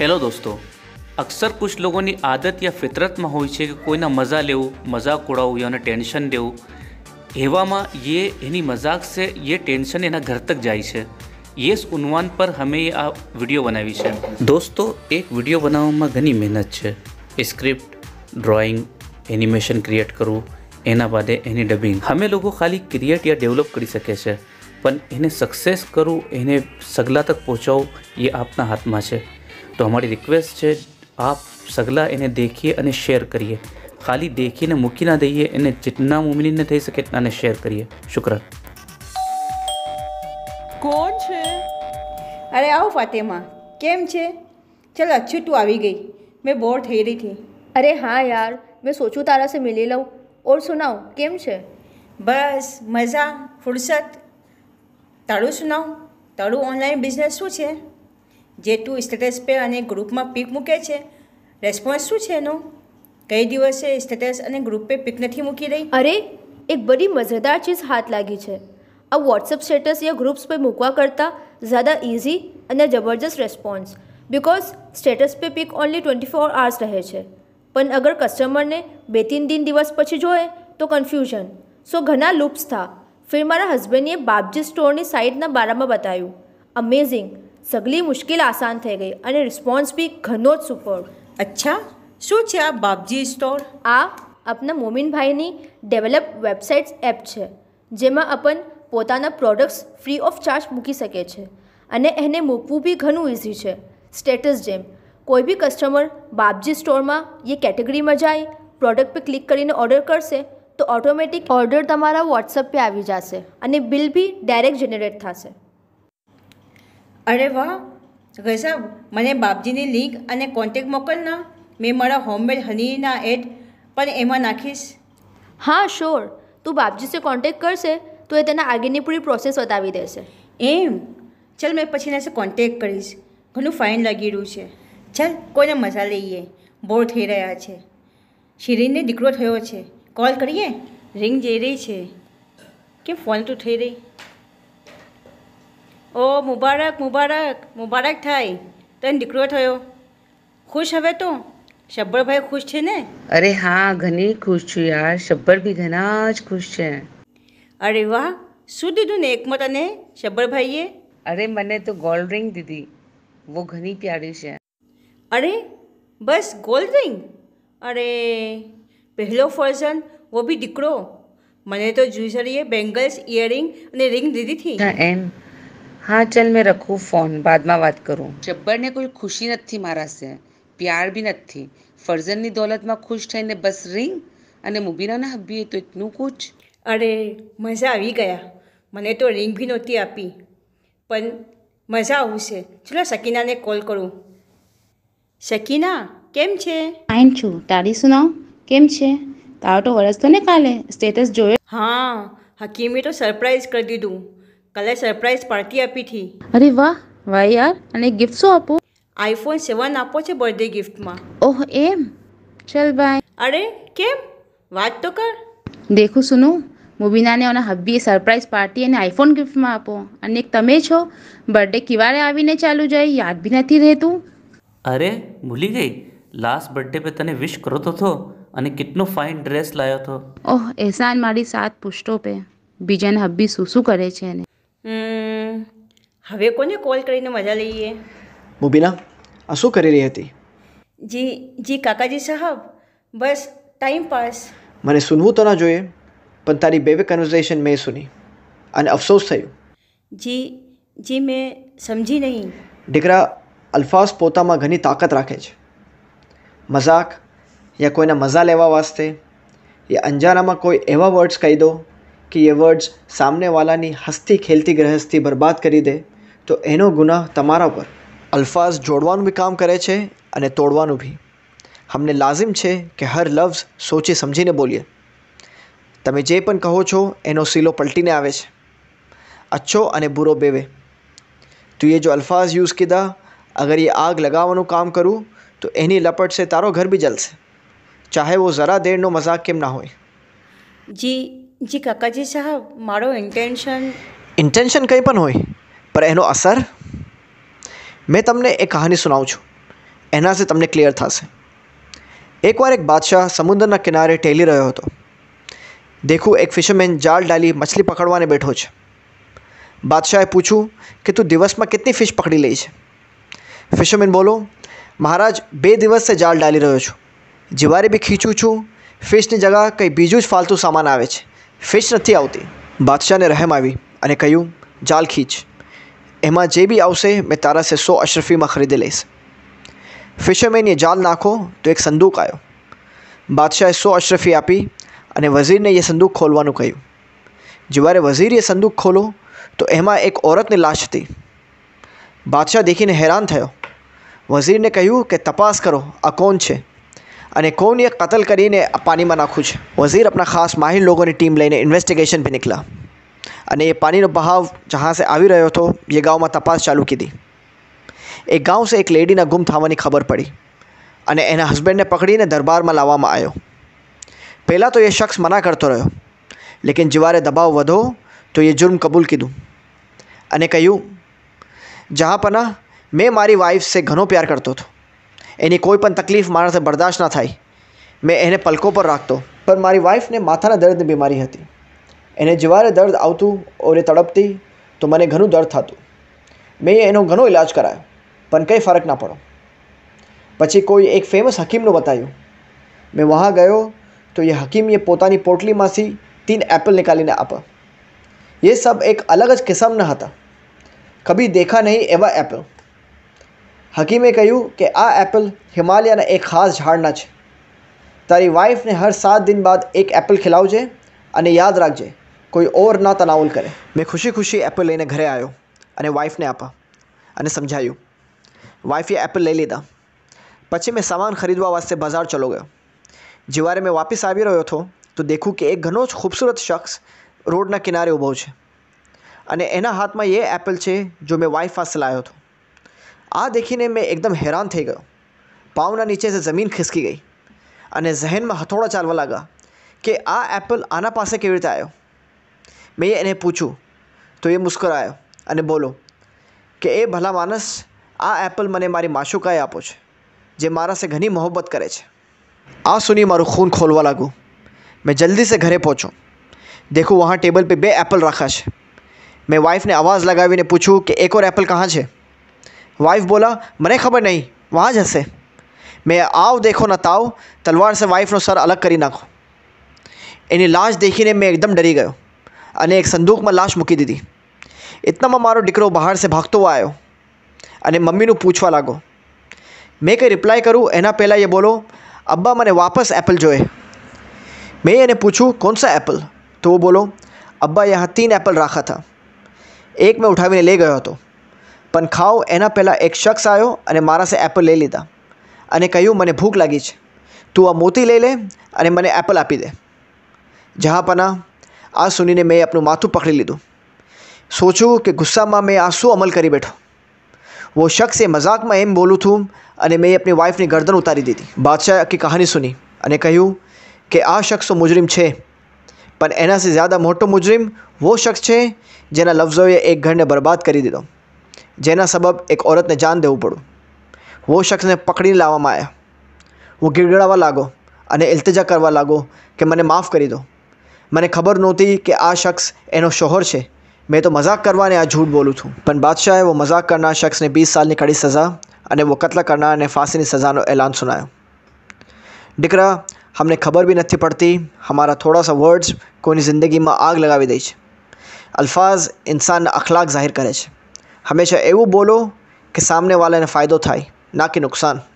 hello દોસ્તો અક્સર કુછ લોકોની આદત યા ફિતરતમાં હોય છે કે કોઈના મજા લેવું મજાક ઉડાવવું યાને ટેન્શન દેવું એવામાં યે એની મજાક છે યે ટેન્શન એના ઘર તક જાય છે યેસ ઉન્વાન પર હમે આ વિડીયો બનાવી છે દોસ્તો એક વિડીયો બનાવવામાં ઘણી મહેનત છે સ્ક્રિપ્ટ ડ્રોઈંગ એનિમેશન ક્રિએટ કરવું એના બાદે એની ડબિંગ અમે લોકો ખાલી ક્રિએટ યા ડેવલપ કરી શકે છે પણ એને સક્સેસ કરવું એને સગલા તક પહોંચાડવું એ આપના હાથમાં છે તો અમારી રિક્વેસ્ટ છે આપ સગલા એને દેખીએ અને શેર કરીએ ખાલી દેખીને મૂકી ના દઈએ એને જેટના મુમિનને થઈ શકે એટલાને શેર કરીએ શુક્ર કોણ છે અરે આવો ફાતેમા કેમ છે ચાલ અચ્છું તું આવી ગઈ મેં બોર થઈ રહી હતી અરે હા યાર મેં સોચું તારા સે મિલી લઉં ઓર સુનાવ કેમ છે બસ મજા ફુરસત તારું સુનાવ તારું ઓનલાઈન બિઝનેસ શું છે જે તું સ્ટેટસ પે અને ગ્રુપમાં પિક મૂકે છે રેસ્પોન્સ શું છે એનો કઈ દિવસે સ્ટેટસ અને ગ્રુપ પે પિક નથી મૂકી રહી અરે એક બધી મજેદાર ચીજ હાથ લાગી છે આ વોટ્સઅપ સ્ટેટસ યા ગ્રુપ્સ પર મૂકવા કરતાં ઝ્યાદા ઇઝી અને જબરજસ્ત રેસ્પોન્સ બિકોઝ સ્ટેટસ પે pic only twenty four hours રહે છે પણ અગર કસ્ટમરને બે તીન દિન દિવસ પછી જોએ તો કન્ફ્યુઝન સો ઘણા લૂપ્સ થા ફિર મારા હસબન્ડે બાપજી સ્ટોરની સાઇટના બારામાં બતાવ્યું અમેઝિંગ સગલી મુશ્કેલ આસાન થઈ ગઈ અને રિસ્પોન્સ બી ઘણો જ સુપર અચ્છા શું છે આ બાપજી સ્ટોર આ આપના મોમિનભાઈની ડેવલપ વેબસાઇટ્સ એપ છે જેમાં આપણ પોતાના પ્રોડક્ટ્સ ફ્રી ઓફ ચાર્જ મૂકી શકે છે અને એને મૂકવું બી ઘણું ઇઝી છે સ્ટેટસ જેમ કોઈ બી કસ્ટમર બાપજી સ્ટોરમાં એ કેટેગરીમાં જાય પ્રોડક્ટ પર ક્લિક કરીને ઓર્ડર કરશે તો ઓટોમેટિક ઓર્ડર તમારા વોટ્સઅપ પર આવી જશે અને બિલ બી ડાયરેક્ટ જનરેટ થશે અરે વાહ ગઈ સાહેબ મને બાપજીની લિંક અને કોન્ટેક મોકલના મેં મારા હોમમેડ હનીના એડ પણ એમાં નાખીશ હા શ્યોર તું બાપજી સે કોન્ટેક કરશે તો એ તેના આગળની પૂરી પ્રોસેસ બતાવી દેશે એમ ચાલ મેં પછી એને કોન્ટેક કરીશ ઘણું ફાઇન લાગી રહ્યું છે ચાલ કોઈને મજા લઈએ બોર થઈ રહ્યા છે શિરીનને દીકરો થયો છે કોલ કરીએ રિંગ જઈ રહી છે કે ફોન તો થઈ રહી ઓ મુબારક મુબારક મુબારક થાય તને દીકરો થયો ખુશ હવે તો શબ્બરભાઈ ખુશ છે ને અરે હા ઘણી ખુશ છું યાર શબ્બર બી ઘણા જ ખુશ છે અરે વાહ શું દીધું ને એકમાં તને શબ્બરભાઈએ અરે મને તો ગોલ્ડ રિંગ દીધી વો ઘણી પ્યારી છે અરે બસ ગોલ્ડ રિંગ અરે પહેલો ફર્ઝન વો બી દીકરો મને તો જુઝરીએ બેંગલ્સ ઇયરિંગ અને રિંગ દીધી હતી એમ હા ચલ મેં રખું ફોન બાદમાં વાત કરું જબ્બરને કોઈ ખુશી નથી મારા સે પ્યાર બી નથી ફરજનની દોલતમાં ખુશ થઈને બસ રિંગ અને મુબીનાના હબ્બીએ તો એટલું કૂચ અરે મજા આવી ગયા મને તો રિંગ બી નહોતી આપી પણ મજા આવશે ચલો સકીનાને કોલ કરું સકીના કેમ છે ફાઇન છું તારી સુનાવ કેમ છે તારો તો વરસતો ને કાલે સ્ટેટસ જોયો હા હકીમે તો સરપ્રાઈઝ કરી દીધું કાલે સરપ્રાઈઝ પાર્ટી આપી હતી અરે વાહ વાહ યાર અને ગિફ્ટ શું આપો આઈફોન સેવન આપો છે બર્થડે ગિફ્ટમાં ઓહ એમ ચલ બાય અરે કેમ વાત તો કર દેખું સુનું મુબીનાને અને હબ્બીએ સરપ્રાઈઝ પાર્ટી અને આઈફોન ગિફ્ટમાં આપો અને એક તમે છો બર્થડે કિવારે આવીને ચાલુ જાય યાદ બી નથી રહેતું અરે ભૂલી ગઈ લાસ્ટ બર્થડે પે તને વિશ કરો તો હતો અને કેટલો ફાઇન ડ્રેસ લાવ્યો હતો ઓહ એહસાન મારી સાત પુષ્ટો પે બીજાને હબ્બી શું શું કરે છે એને હવે કોને કોલ કરીને મજા લઈએ મુબીના આ શું કરી રહી હતી જી જી કાકાજી સાહેબ બસ ટાઈમ પાસ મને સુનવું તો ના જોઈએ પણ તારી બે બે કન્વર્ઝેશન મેં સુની અને અફસોસ થયું જી જી મેં સમજી નહીં દીકરા અલ્ફાઝ પોતામાં ઘણી તાકાત રાખે છે મજાક યા કોઈના મજા લેવા વાસ્તે યા અંજારામાં કોઈ એવા વર્ડ્સ કહી દો કે એ વર્ડ્સ સામનેવાલાની હસ્તી ખેલતી ગ્રહસ્તી બરબાદ કરી દે તો એનો ગુના તમારા પર અલ્ફાઝ જોડવાનું બી કામ કરે છે અને તોડવાનું બી હમને લાઝિમ છે કે હર લફ્ઝ સોચી સમજીને બોલીએ તમે જે પણ કહો છો એનો સીલો પલટીને આવે છે અચ્છો અને બુરો બેવે તું એ જો અલ્ફાઝ યુઝ કીધા અગર એ આગ લગાવવાનું કામ કરું તો એની લપટ છે તારો ઘર બી જલશે ચાહે વો જરા દેરનો મજાક કેમ ના હોય જી જી કાકાજી સાહેબ મારો ઇન્ટેન્શન ઇન્ટેન્શન કંઈ પણ હોય પણ એનો અસર મેં તમને એ કહાની સુનાવું છું એનાથી તમને ક્લિયર થશે એકવાર એક બાદશાહ સમુદ્રના કિનારે ટેલી રહ્યો હતો દેખું એક ફિશરમેન જાળ ડાલી મછલી પકડવાને બેઠો છે બાદશાહે પૂછ્યું કે તું દિવસમાં કેટલી ફિશ પકડી લઈ છે ફિશરમેન બોલો મહારાજ બે દિવસથી જાળ ડાલી રહ્યો છું જીવારે બી ખીચું છું ફિશની જગા કંઈ બીજું જ ફાલતું સામાન આવે છે ફિશ નથી આવતી બાદશાહને રહેમ આવી અને કહ્યું જાલ ખીચ એમાં જે બી આવશે મેં તારા સે સો અશરફીમાં ખરીદી લઈશ ફિશરમેનીએ જાલ નાખો તો એક સંદૂક આવ્યો બાદશાહે સો અશરફી આપી અને વઝીરને એ સંદૂક ખોલવાનું કહ્યું જ્યારે વઝીરે સંદૂક ખોલો તો એમાં એક ઓરતની લાશ હતી બાદશાહ દેખીને હેરાન થયો વઝીરને કહ્યું કે તપાસ કરો આ કોણ છે અને કોણ એ કતલ કરીને પાણીમાં નાખું છે વઝીર આપણા ખાસ માહિર લોકોની ટીમ લઈને ઇન્વેસ્ટિગેશન પર નીકળ્યા અને એ પાણીનો બહાવ જહાં સે આવી રહ્યો હતો એ ગામમાં તપાસ ચાલુ કીધી એ ગામ સે એક લેડીના ગુમ થવાની ખબર પડી અને એના હસબન્ડને પકડીને દરબારમાં લાવવામાં આવ્યો પહેલાં તો એ શખ્સ મના કરતો રહ્યો લેકિન જીવારે દબાવ વધો તો એ જુર્મ કબૂલ કીધું અને કહ્યું જહાં પના મેં મારી વાઈફ સે ઘણો પ્યાર કરતો હતો એની કોઈ પણ તકલીફ મારાથી બરદાશ્ત ના થાય મેં એને પલકો પર રાખતો પણ મારી વાઈફને માથાના દર્દની બીમારી હતી એને જવારે દર્દ આવતું ઓરે તડપતી તો મને ઘણું દર્દ થતું મેં એનો ઘણો ઈલાજ કરાયો પણ કંઈ ફરક ના પડો પછી કોઈ એક ફેમસ હકીમનું બતાવ્યું મેં વહાં ગયો તો એ हकीम ये પોતાની પોટલીમાંથી તીન એપલ निकालीने આપ એ સબ એક અલગ જ કિસમના હતા કભી દેખા નહીં એવા એપલ હકીમે કહ્યું કે આ એપલ હિમાલયના એક ખાસ ઝાડના છે તારી વાઈફને હર સાત દિન બાદ એક એપલ ખિલાવજે અને યાદ રાખજે કોઈ ઓર ના તનાઉલ કરે મેં ખુશી ખુશી એપલ લઈને ઘરે આવ્યો અને વાઈફને આપા અને સમજાયું વાઈફે એપલ લઈ લીધા પછી મેં સામાન ખરીદવા વાસ્તે બજાર ચલો ગયો જીવારે મેં વાપસ આવી રહ્યો હતો તો દેખું કે એક ઘણો જ ખૂબસૂરત શખ્સ રોડના કિનારે ઊભો છે અને એના હાથમાં એ એપલ છે જો મેં વાઈફ પાસે લાવ્યો હતો આ દેખીને મેં એકદમ હેરાન થઈ ગયો પાઉના નીચે જમીન ખિસકી ગઈ અને ઝહેનમાં હથોડા ચાલવા લાગ્યા કે આ એપલ આના પાસે કેવી રીતે આવ્યો मैं ये इन्हें पूछूँ तो ये मुस्करायो अने बोलो કે એ ભલા માણસ આ એપલ મને મારી માશુકાએ આપો છે જે મારા સે ઘણી મોહબ્બત કરે છે આ સુની મારું ખૂન ખોલવા લાગુ મેં જલ્દી સે ઘરે પહોંચો દેખું વહાં ટેબલ પર બે એપલ રાખા છે મેં વાઈફને અવાજ લગાવીને પૂછ્યું કે એક ઓર એપલ કહાં છે વાઈફ બોલા મને ખબર નહીં વહાં જ હશે મેં આવ દેખો ન તાવ તલવાર સે વાઈફનો સર અલગ કરી નાખો એની લાશ દેખીને મેં એકદમ ડરી ગયો અને એક સંદૂકમાં લાશ મૂકી દીધી એટલામાં મારો દીકરો બહાર સે ભાગતો આવ્યો અને મમ્મીનું પૂછવા લાગો મેં કંઈ રિપ્લાય કરું એના પહેલાં એ બોલો અબ્બા મને વાપસ એપલ જોઈએ મેં એને પૂછ્યું કોણ સા એપલ તો બોલો અબ્બા યહાં તીન એપલ રાખા થા એક મેં ઉઠાવીને લઈ ગયો હતો પણ ખાઓ એના પહેલાં એક શખ્સ આવ્યો અને મારા સે એપલ લઈ લીધા અને કહ્યું મને ભૂખ લાગી છે તું આ મોતી લઈ લે અને મને એપલ આપી દે જહાપના આ સુનીને મેં આપનું માથું પકડી લીધું સોચું કે ગુસ્સામાં મેં આ શું અમલ કરી બેઠો વો શખ્સ એ મજાકમાં એમ બોલું છું અને મેં આપની વાઈફની ગરદન ઉતારી દીધી બાદશાહ આખી કહાની સુની અને કહ્યું કે આ શખ્સ તો મુજરિમ છે પણ એનાથી જ્યાદા મોટો મુજરિમ વો શખ્સ છે જેના લફ્ઝોએ એક ઘરને બરબાદ કરી દીધો જેના સબબ એક ઓરતને જાન દેવું પડ્યું વો શખ્સને પકડી લાવવામાં આવ્યા હું ગીડગડાવા લાગો અને ઇલ્તજા કરવા લાગો કે મને માફ કરી દો મને ખબર નહોતી કે આ શખ્સ એનો શોહર છે મેં તો મજાક કરવાને આ જૂઠ બોલું છું પણ બાદશાહે વો મજાક કરનાર શખ્સને વીસ સાલની કડી સજા અને વો કત્લ કરનારને ફાંસીની સજાનો એલાન સુનાયો દીકરા હમને ખબર બી નથી પડતી હમારા થોડા સા વર્ડ્સ કોઈની જિંદગીમાં આગ લગાવી દે છે અલ્ફાઝ ઇન્સાનના અખલાક જાહેર કરે છે હંમેશા એવું બોલો કે સામને વાલાને ફાયદો થાય ના કે નુકસાન